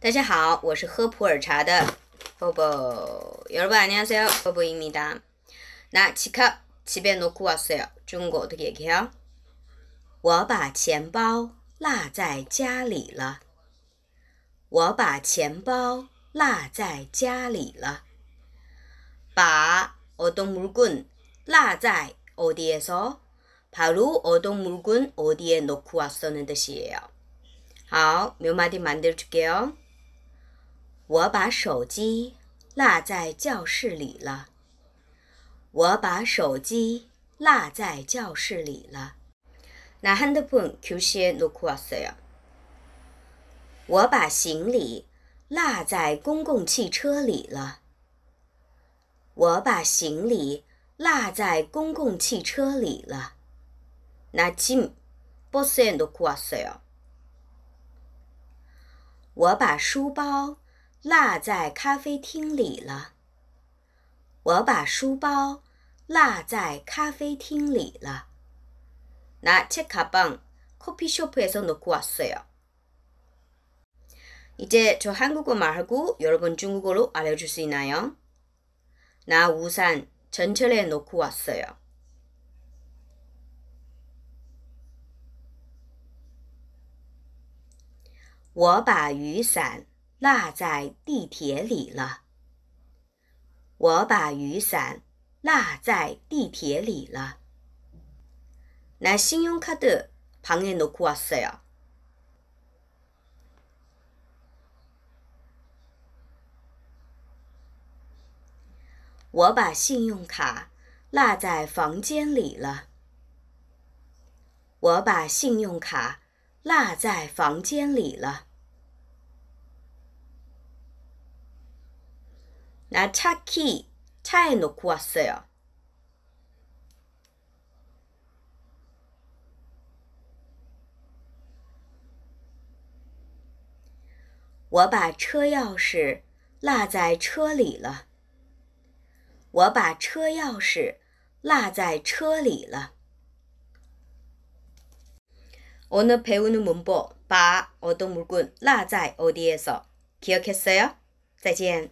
大家好，我是喝普洱茶的 보보. 여러분 안녕하세요. 보보입니다. 나 지갑 집에 놓고 왔어요. 중국어 떻게 얘기해요? 我把钱包落在家里了.我把钱包落在家里了.바 어떤 물건 落在 어디에서 바로 어떤 물건 어디에 놓고 왔었는 뜻이에요. 好,몇 마디 만들어줄게요. 我把手机落在教室里了。我把手机落在教室里了。나핸드폰휴시에놓고왔어 요。 我把行李落在公共汽车里了。我把行李落在公共汽车里了。나짐버스에놓고왔어 요。 我把书包。 落在咖啡厅里了。我把书包落在咖啡厅里了。나 책 가방 커피숍에서 놓고 왔어요. 이제 저 한국어 말하고 여러분 중국어로 알려줄 수 있나요? 나 우산 전철에 놓고 왔어요. 워把雨伞 落在地铁里了。我把雨伞落在地铁里了。나신용카드방에놓고왔어 요。 我把信用卡落在房间里了。我把信用卡落在房间里了。 나차키 차에 놓고 왔어요. "我把车钥匙落在车里了。我把车钥匙落在车里了。 오늘 배우는 문법 바 어떤 물건 라자 어디에서 기억했어요? 再见